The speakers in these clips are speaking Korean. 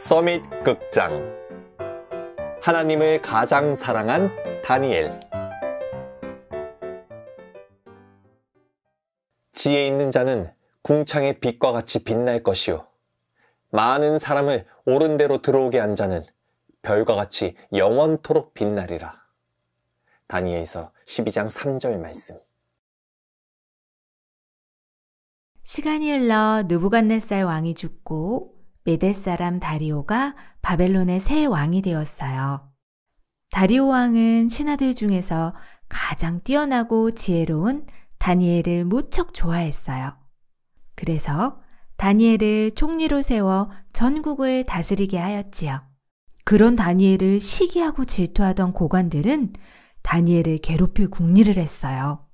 서밋 극장 하나님을 가장 사랑한 다니엘 지혜 있는 자는 궁창의 빛과 같이 빛날 것이요 많은 사람을 옳은 대로 들어오게 한 자는 별과 같이 영원토록 빛나리라 다니엘서 12장 3절 말씀 시간이 흘러 느부갓네살 왕이 죽고 메데 사람 다리오가 바벨론의 새 왕이 되었어요. 다리오 왕은 신하들 중에서 가장 뛰어나고 지혜로운 다니엘을 무척 좋아했어요. 그래서 다니엘을 총리로 세워 전국을 다스리게 하였지요. 그런 다니엘을 시기하고 질투하던 고관들은 다니엘을 괴롭힐 궁리를 했어요.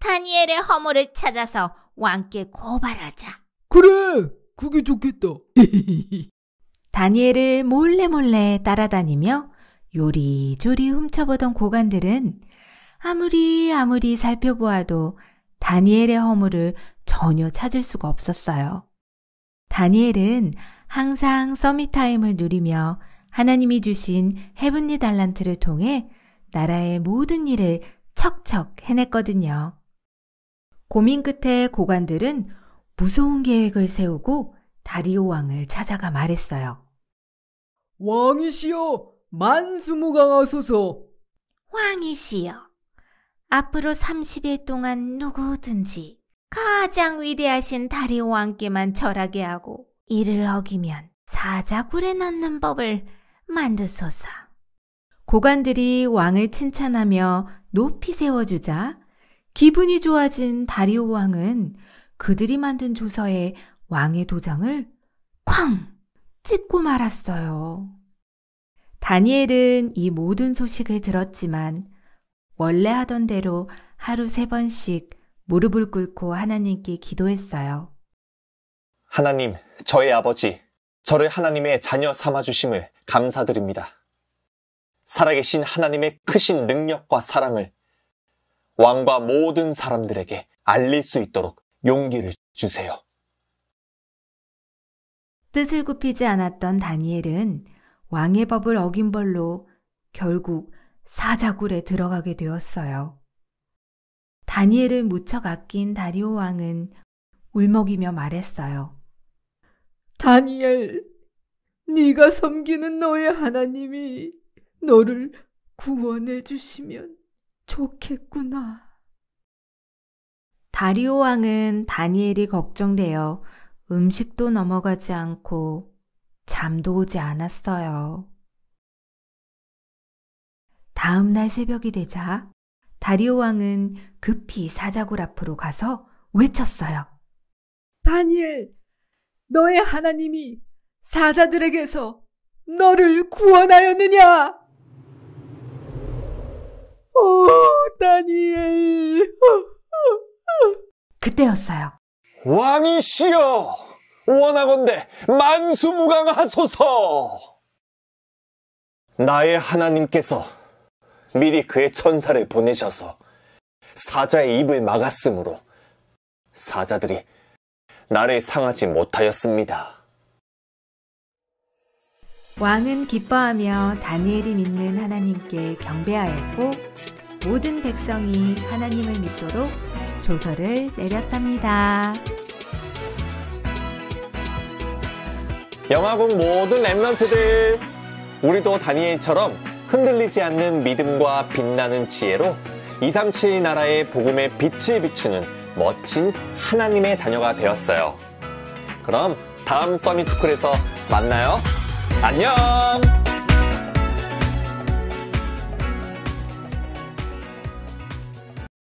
다니엘의 허물을 찾아서 왕께 고발하자. 그게 좋겠다. 다니엘을 몰래 몰래 따라다니며 요리조리 훔쳐보던 고관들은 아무리 아무리 살펴보아도 다니엘의 허물을 전혀 찾을 수가 없었어요. 다니엘은 항상 서미타임을 누리며 하나님이 주신 헤븐리 달란트를 통해 나라의 모든 일을 척척 해냈거든요. 고민 끝에 고관들은 무서운 계획을 세우고 다리오 왕을 찾아가 말했어요. 왕이시여, 만수무강하소서. 왕이시여, 앞으로 30일 동안 누구든지 가장 위대하신 다리오 왕께만 절하게 하고 이를 어기면 사자굴에 넣는 법을 만드소서. 고관들이 왕을 칭찬하며 높이 세워주자 기분이 좋아진 다리오 왕은 그들이 만든 조서에 왕의 도장을 쾅! 찍고 말았어요. 다니엘은 이 모든 소식을 들었지만 원래 하던 대로 하루 세 번씩 무릎을 꿇고 하나님께 기도했어요. 하나님, 저의 아버지, 저를 하나님의 자녀 삼아주심을 감사드립니다. 살아계신 하나님의 크신 능력과 사랑을 왕과 모든 사람들에게 알릴 수 있도록 용기를 주세요. 뜻을 굽히지 않았던 다니엘은 왕의 법을 어긴 벌로 결국 사자굴에 들어가게 되었어요. 다니엘을 무척 아낀 다리오 왕은 울먹이며 말했어요. 다니엘, 네가 섬기는 너의 하나님이 너를 구원해 주시면 좋겠구나. 다리오 왕은 다니엘이 걱정되어 음식도 넘어가지 않고 잠도 오지 않았어요. 다음 날 새벽이 되자 다리오 왕은 급히 사자굴 앞으로 가서 외쳤어요. 다니엘, 너의 하나님이 사자들에게서 너를 구원하였느냐? 오, 다니엘. 그때였어요. 왕이시여! 원하건대 만수무강하소서! 나의 하나님께서 미리 그의 천사를 보내셔서 사자의 입을 막았으므로 사자들이 나를 상하지 못하였습니다. 왕은 기뻐하며 다니엘이 믿는 하나님께 경배하였고 모든 백성이 하나님을 믿도록 조서를 내렸답니다. 영화국 모든 랩런트들 우리도 다니엘처럼 흔들리지 않는 믿음과 빛나는 지혜로 237 나라의 복음의 빛을 비추는 멋진 하나님의 자녀가 되었어요. 그럼 다음 서밋스쿨에서 만나요. 안녕!